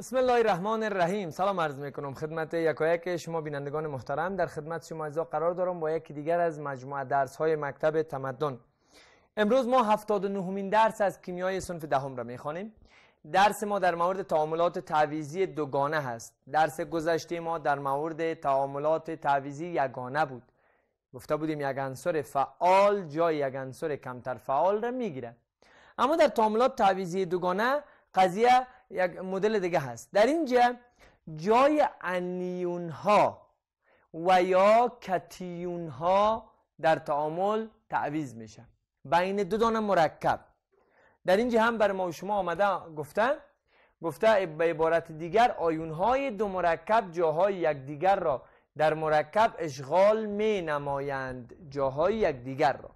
بسم الله الرحمن الرحیم سلام عرض میکنم خدمت یکایک شما بینندگان محترم در خدمت شما از قرار دارم با یکی دیگر از مجموعه درس های مکتب تمدن امروز ما 79 نهمین درس از کیمیای صنف دهم را میخوانیم درس ما در مورد تعاملات تعویزی دوگانه هست درس گذشته ما در مورد تعاملات تعویزی یگانه بود گفته بودیم یک عنصر فعال جای یک عنصر کمتر فعال را میگیره اما در تعاملات تعویزی دوگانه قضیه یک مدل دیگه هست در اینجا جای انیون ها و یا کتیون ها در تعامل تعویز میشه بین دو دانه مرکب در اینجا هم بر ما و شما آمده گفته گفته به عبارت دیگر آیون های دو مرکب جاهای یک دیگر را در مرکب اشغال می نمایند جاهای دیگر را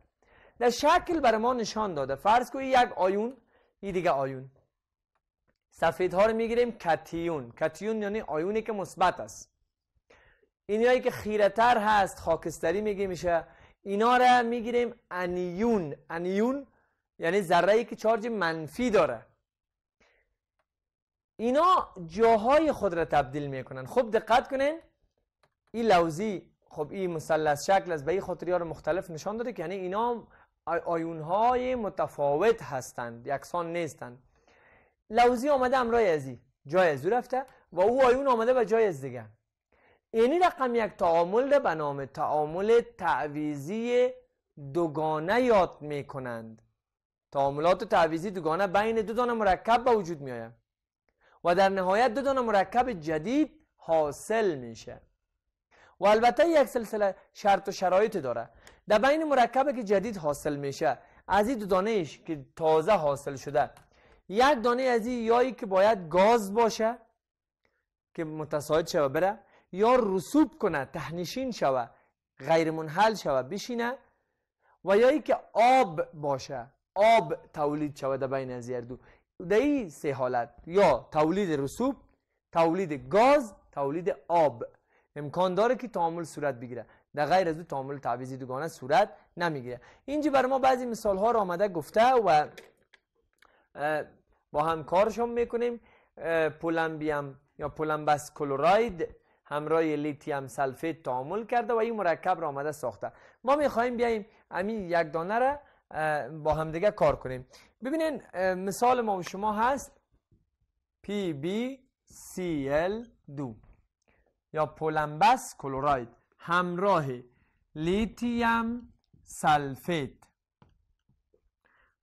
در شکل بر ما نشان داده فرض کنید یک آیون این دیگه آیون ها رو میگیریم کتیون کتیون یعنی آیونی که مثبت است اینایی که خیرتر هست خاکستری میگی میشه اینا رو میگیریم انیون انیون یعنی ذره که چارج منفی داره اینا جاهای خود را تبدیل میکنن خب دقت کنین این لوزی خب این مثلث شکل از به این خاطری ها مختلف نشان داده که یعنی اینا آیون های متفاوت هستند یکسان نیستند لوزی آمده امرای ازی جای ازو رفته و او آیون آمده به جای از دیگه اینی رقم یک تعامل به نام تعامل تعویزی دوگانه یاد می کنند تعاملات تعویزی دوگانه بین دو دانه مرکب به وجود می و در نهایت دو دانه مرکب جدید حاصل میشه و البته یک سلسله شرط و شرایط داره در بین مرکب که جدید حاصل میشه از این دو دانش که تازه حاصل شده یک دانه از این یایی که باید گاز باشه که متساعد شوه بره یا رسوب کنه تهنشین شوه غیر منحل شوه بشینه و یایی که آب باشه آب تولید شوه در بین از دو در سه حالت یا تولید رسوب تولید گاز تولید آب امکان داره که تعامل صورت بگیره در غیر از دو تعامل تعویضی دوگانه صورت نمیگیره اینجا بر ما بعضی مثال ها را آمده گفته و با هم کارشون میکنیم پولمبیم یا پولمبس کلوراید همراه لیتیم سلفید تعامل کرده و این مرکب را آمده ساخته ما میخواییم بیایم همین یک دانه را با همدیگه کار کنیم ببینین مثال ما و شما هست PbCl2 یا پولمبس کلوراید همراه لیتیم سلفید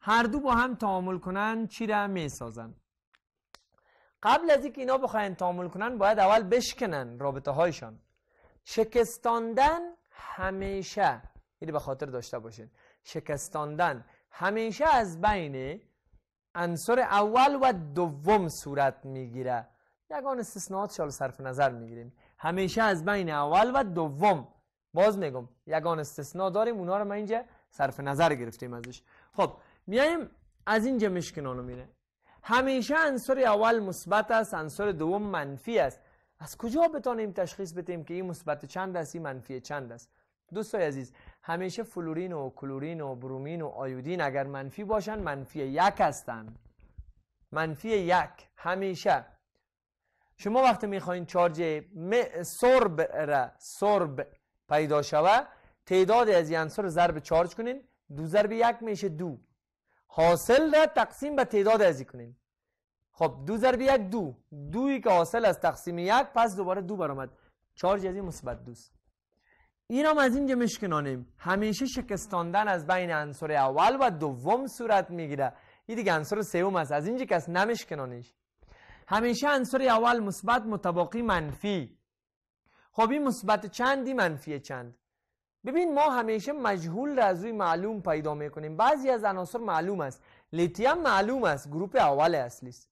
هر دو با هم تعامل کنن چی را میسازن قبل از اینکه اینا بخواین تعامل کنن باید اول بشکنن رابطه هایشان شکستاندن همیشه اینو به خاطر داشته باشین شکستاندن همیشه از بین عنصر اول و دوم صورت میگیره یگان استثناءات شال صرف نظر میگیریم همیشه از بین اول و دوم باز میگم یگان استثناء داریم اونا رو من اینجا صرف نظر گرفتیم ازش خب میایم از اینجا مشکنانو رو میره همیشه عنصر اول مثبت است عنصر دوم منفی است از کجا بتانیم تشخیص بتیم که این مثبت چند است این منفی چند است دوستای عزیز همیشه فلورین و کلورین و برومین و آیودین اگر منفی باشن منفی یک هستند منفی یک همیشه شما وقتی میخواین چارج سرب را سرب پیدا شوه تعداد از عنصر ضرب چارج کنین دو ضرب یک میشه دو حاصل را تقسیم به تعداد ازی کنین خب دو ضرب یک دو دوی که حاصل از تقسیم یک پس دوباره دو برآمد چهار جزی مثبت دوست این هم از اینجا مشکنانیم همیشه شکستاندن از بین انصار اول و دوم صورت میگیره این دیگه انصار سوم است از اینجا کس نمشکنانیش همیشه انصار اول مثبت متباقی منفی خب این مثبت چند این منفی چند ببین ما همیشه مجهول را از روی معلوم پیدا میکنیم بعضی از عناصر معلوم است لیتیم معلوم است گروپ اول اصلی است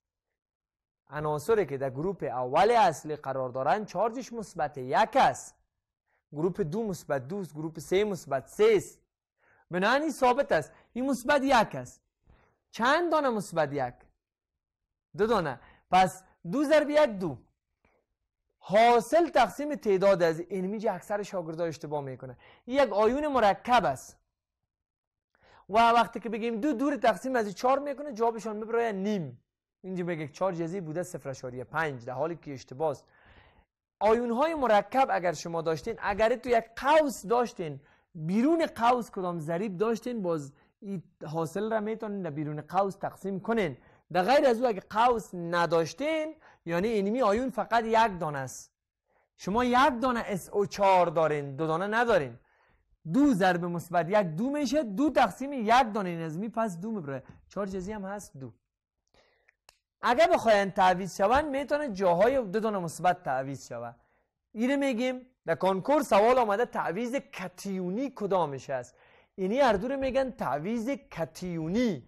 عناصری که در گروپ اول اصلی قرار دارن چارجش مثبت یک است گروپ دو مثبت دو است گروپ سه مثبت سه است بنابراین این ثابت است این مثبت یک است چند دانه مثبت یک دو دانه پس دو ضرب یک دو حاصل تقسیم تعداد از علمی که اکثر شاگردا اشتباه میکنه یک آیون مرکب است و وقتی که بگیم دو دور تقسیم از چهار میکنه جوابشان میبره نیم اینجا بگه چهار جزی بوده صفر اشاریه پنج در حالی که اشتباه است آیون های مرکب اگر شما داشتین اگر تو یک قوس داشتین بیرون قوس کدام ضریب داشتین باز حاصل را میتونین بیرون قوس تقسیم کنین در غیر از او اگه قوس نداشتین یعنی اینمی آیون فقط یک دانه است شما یک دانه او 4 دارین دو دانه ندارین دو ضرب مثبت یک دو میشه دو تقسیم یک دانه نظمی پس دو میبره چهار جزی هم هست دو اگر بخواین تعویض شون میتونه جاهای دو دانه مثبت تعویض شود اینه میگیم در کنکور سوال آمده تعویض کتیونی کدامش است اینی هر میگن تعویض کتیونی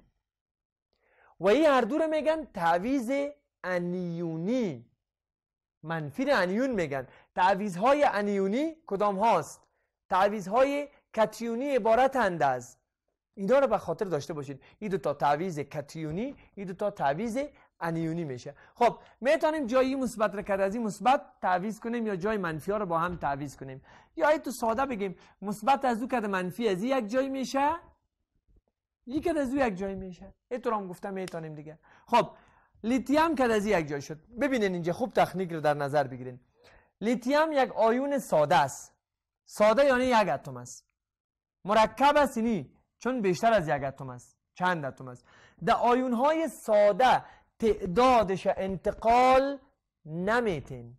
و این هر میگن تعویض انیونی منفی انیون میگن تعویز های انیونی کدام هاست تعویض های کتیونی عبارتند از اینا رو به خاطر داشته باشید این دو تا تعویز کتیونی این دو تا تعویز انیونی میشه خب میتونیم جایی مثبت رو کرد از این مثبت تعویض کنیم یا جای منفی ها رو با هم تعویض کنیم یا تو ساده بگیم مثبت از او منفی از یک جای میشه یک از او یک جای میشه اینطور هم گفتم میتونیم دیگه خب لیتیام که از یک جای شد ببینین اینجا خوب تکنیک رو در نظر بگیرین لیتیم یک آیون ساده است ساده یعنی یک اتم است مرکب است اینی چون بیشتر از یک اتم است چند اتم است در آیون های ساده تعدادش انتقال نمیتین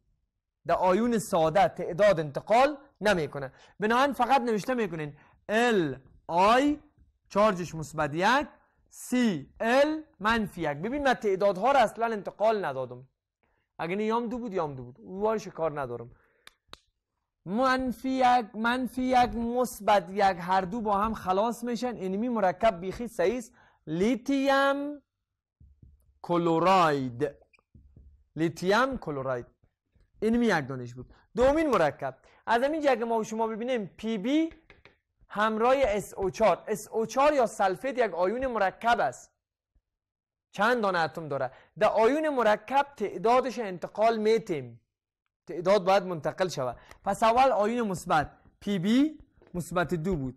در آیون ساده تعداد انتقال نمیکنه بنابراین فقط نوشته میکنین ال آی چارجش مثبت یک سی ال منفی یک ببین من تعدادها را اصلا انتقال ندادم اگه نه یام دو بود یام دو بود وارش کار ندارم منفی یک منفی یک مثبت یک هر دو با هم خلاص میشن انمی مرکب بیخی سیس لیتیم کلوراید لیتیم کلوراید انمی یک دانش بود دومین مرکب از همین اگه ما شما ببینیم پی بی همراه SO4 SO4 یا سلفید یک آیون مرکب است چند دانه اتم داره در آیون مرکب تعدادش انتقال میتیم تعداد باید منتقل شود پس اول آیون مثبت PB مثبت دو بود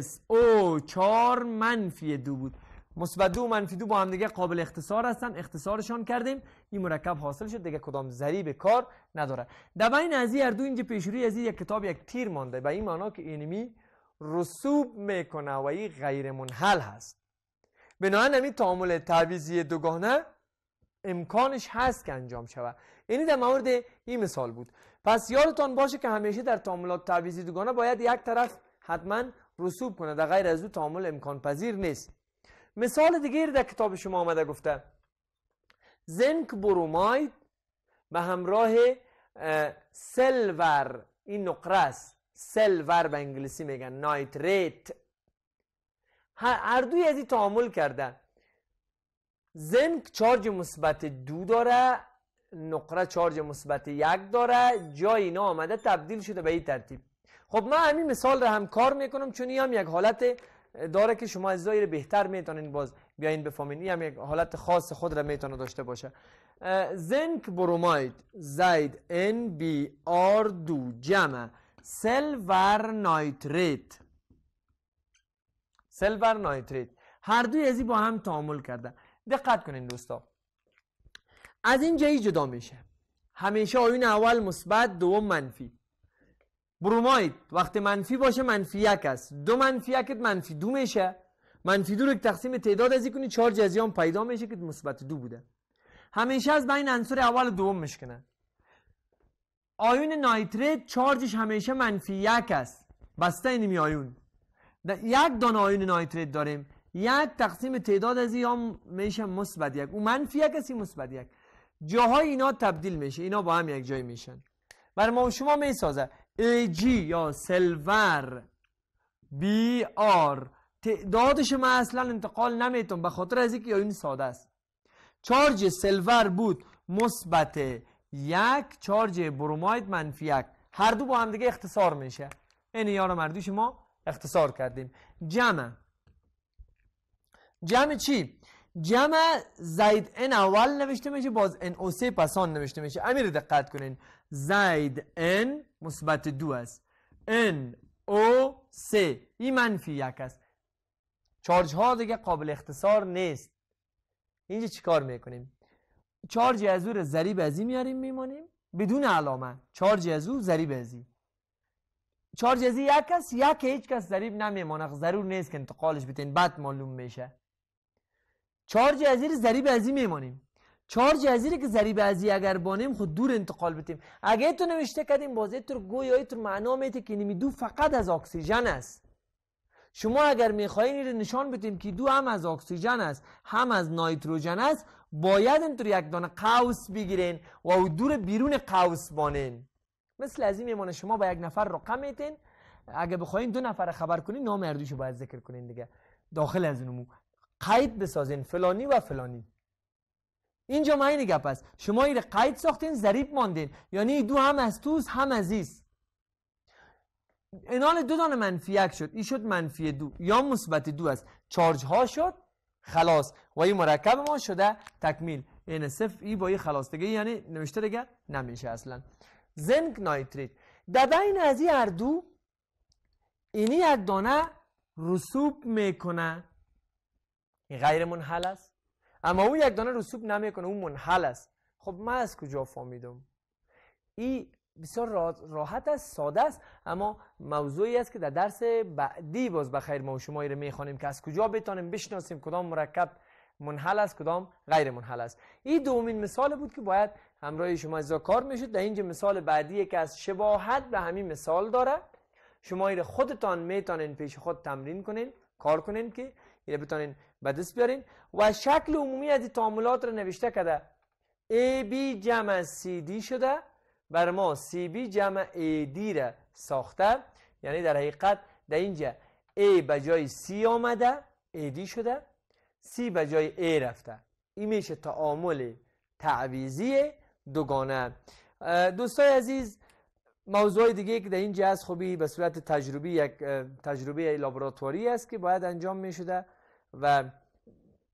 SO4 منفی دو بود مثبت دو و منفی دو با هم دیگه قابل اختصار هستن اختصارشان کردیم این مرکب حاصل شد دیگه کدام ذریب کار نداره در بین از این هر دو اینجا پیشوری از این یک کتاب یک تیر مانده به این معنا که اینمی رسوب میکنه و این غیر منحل هست بنابراین همین تعامل تعویزی دوگانه امکانش هست که انجام شود یعنی در مورد این مثال بود پس یادتان باشه که همیشه در تعاملات تعویزی دوگانه باید یک طرف حتما رسوب کنه در غیر از او تعامل امکان پذیر نیست مثال دیگری در کتاب شما آمده گفته زنک بروماید به همراه سلور این نقره است سلور به انگلیسی میگن نایتریت هر دوی از این تعامل کرده زنک چارج مثبت دو داره نقره چارج مثبت یک داره جای اینا آمده تبدیل شده به این ترتیب خب من همین مثال را هم کار میکنم چون هم یک حالت داره که شما از رو بهتر میتونین باز بیاین بفهمین این هم یک حالت خاص خود را میتونه داشته باشه زنک بروماید زید ان بی آر دو جمع سلور نایتریت سلور نایتریت هر دوی ازی با هم تعامل کرده دقت کنین دوستا از این جایی جدا میشه همیشه آیون اول مثبت دوم منفی بروماید وقتی منفی باشه منفی یک است دو منفی یک منفی دو میشه منفی دو رو تقسیم تعداد ازی کنی چهار جزیان پیدا میشه که مثبت دو بوده همیشه از بین عنصر اول دوم میشکنه آیون نایتریت چارجش همیشه منفی یک است بسته اینمی آیون یک دانه آیون نایتریت داریم یک تقسیم تعداد از هم میشه مثبت یک او منفی یک است مثبت یک جاهای اینا تبدیل میشه اینا با هم یک جای میشن بر ما شما میسازه جی یا سلور آر. تعدادش ما اصلا انتقال نمیتون به خاطر از اینکه آیون ساده است چارج سلور بود مثبت یک چارج بروماید منفی یک هر دو با هم دیگه اختصار میشه این یار مردی ما اختصار کردیم جمع جمع چی؟ جمع زید ان اول نوشته میشه باز ان او سه پسان نوشته میشه امیر دقت کنین زید ان مثبت دو است ان او سه این منفی یک است چارج ها دیگه قابل اختصار نیست اینجا چیکار میکنیم چارج از او را میاریم میمانیم بدون علامه چارج از او ضریب از این چارج از یک کس یک هیچ کس ضریب نمیمانه ضرور نیست که انتقالش بتین بعد معلوم میشه چارج از این ضریب از این میمانیم چارج از که ضریب از اگر بانیم خود دور انتقال بتیم اگه تو نوشته کردیم بازه تو گویای تو معنا میته که نمی دو فقط از اکسیژن است شما اگر میخواین این نشان بتیم که دو هم از اکسیژن است هم از نایتروژن است باید اینطور یک دانه قوس بگیرین و او دور بیرون قوس بانین مثل از این میمانه شما با یک نفر رقم میتین اگه بخواین دو نفر خبر کنین نام هر باید ذکر کنین دیگه داخل از اونمو قید بسازین فلانی و فلانی اینجا ما این گپ است شما این قید ساختین زریب ماندین یعنی دو هم از توز هم از ایست انال دو دانه منفی یک شد این شد منفی دو یا مثبت دو است چارج ها شد خلاص و این مرکب ما شده تکمیل این یعنی صفر ای با این خلاص دیگه یعنی نوشته دیگه نمیشه اصلا زنگ نایتریت در بین از این هر دو اینی یک دانه رسوب میکنه غیر منحل است اما او یک دانه رسوب نمیکنه اون منحل است خب من از کجا فهمیدم این بسیار راحت است ساده است اما موضوعی است که در درس بعدی باز بخیر ما و شما رو میخوانیم که از کجا بتانیم بشناسیم کدام مرکب منحل است کدام غیر منحل است این دومین مثال بود که باید همراه شما از کار میشد در اینجا مثال بعدی که از شباهت به همین مثال داره شما ایره خودتان میتانین پیش خود تمرین کنین کار کنین که ایره بتانین به دست بیارین و شکل عمومی از تعاملات رو نوشته کرده AB جمع CD شده بر ما بی جمع را ساخته یعنی در حقیقت در اینجا ای به جای سی آمده دی شده سی به جای ای رفته این میشه تعامل تعویزی دوگانه دوستای عزیز موضوع دیگه که در اینجا از خوبی به صورت تجربی یک تجربه لابراتواری است که باید انجام میشده. و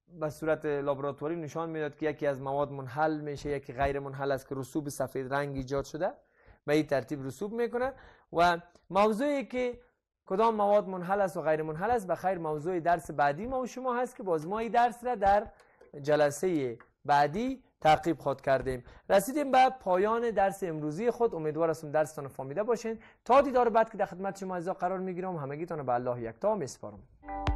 به صورت لابراتوری نشان میداد که یکی از مواد منحل میشه یکی غیر منحل است که رسوب سفید رنگ ایجاد شده به این ترتیب رسوب میکنه و موضوعی که کدام مواد منحل است و غیر منحل است بخیر موضوع درس بعدی ما و شما هست که باز ما این درس را در جلسه بعدی تعقیب خود کردیم رسیدیم به پایان درس امروزی خود امیدوار هستم درستان فهمیده باشین تا دیدار بعد که در خدمت شما قرار میگیرم همگیتان به الله یکتا میسپارم